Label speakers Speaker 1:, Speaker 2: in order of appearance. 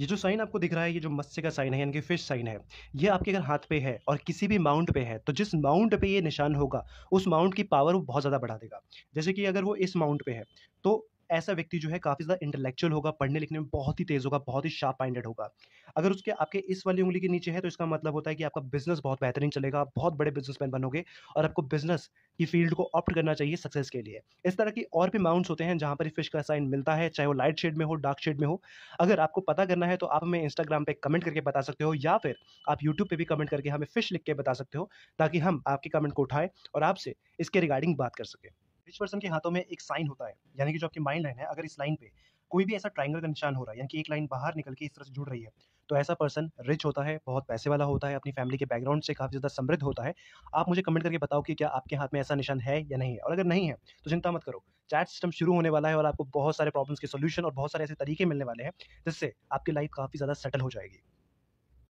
Speaker 1: ये जो साइन आपको दिख रहा है ये जो मत्स्य का साइन है यानी कि फिश साइन है ये आपके अगर हाथ पे है और किसी भी माउंट पे है तो जिस माउंट पे ये निशान होगा उस माउंट की पावर वो बहुत ज़्यादा बढ़ा देगा जैसे कि अगर वो इस माउंट पे है तो ऐसा व्यक्ति जो है काफ़ी ज़्यादा इंटेलेक्चुअल होगा पढ़ने लिखने में बहुत ही तेज़ होगा बहुत ही शार्प माइंडेड होगा अगर उसके आपके इस वाली उंगली के नीचे है तो इसका मतलब होता है कि आपका बिजनेस बहुत बेहतरीन चलेगा आप बहुत बड़े बिजनेसमैन बनोगे और आपको बिजनेस की फील्ड को ऑप्ट करना चाहिए सक्सेस के लिए इस तरह की और भी माउंट्स होते हैं जहाँ पर फिश का साइन मिलता है चाहे वो लाइट शेड में हो डार्क शेड में हो अगर आपको पता करना है तो आप हमें इंस्टाग्राम पर कमेंट करके बता सकते हो या फिर आप यूट्यूब पर भी कमेंट करके हमें फिश लिख के बता सकते हो ताकि हम आपके कमेंट को उठाएं और आपसे इसके रिगार्डिंग बात कर सकें रिच पर्सन के हाथों में एक साइन होता है यानी कि जो आपकी माइंड लाइन है अगर इस लाइन पे कोई भी ऐसा ट्राइंगल का निशान हो रहा है यानी कि एक लाइन बाहर निकल के इस तरह से जुड़ रही है तो ऐसा पर्सन रिच होता है बहुत पैसे वाला होता है अपनी फैमिली के बैकग्राउंड से काफ़ी ज़्यादा समृद्ध होता है आप मुझे कमेंट करके बताओ कि क्या आपके हाथ में ऐसा निशान है या नहीं है और अगर नहीं है तो चिंता मत करो चैट सिस्टम शुरू होने वाला है और आपको बहुत सारे प्रॉब्लम्स के सोल्यूशन और बहुत सारे ऐसे तरीके मिलने वाले हैं जिससे आपकी लाइफ काफ़ी ज़्यादा सेटल हो जाएगी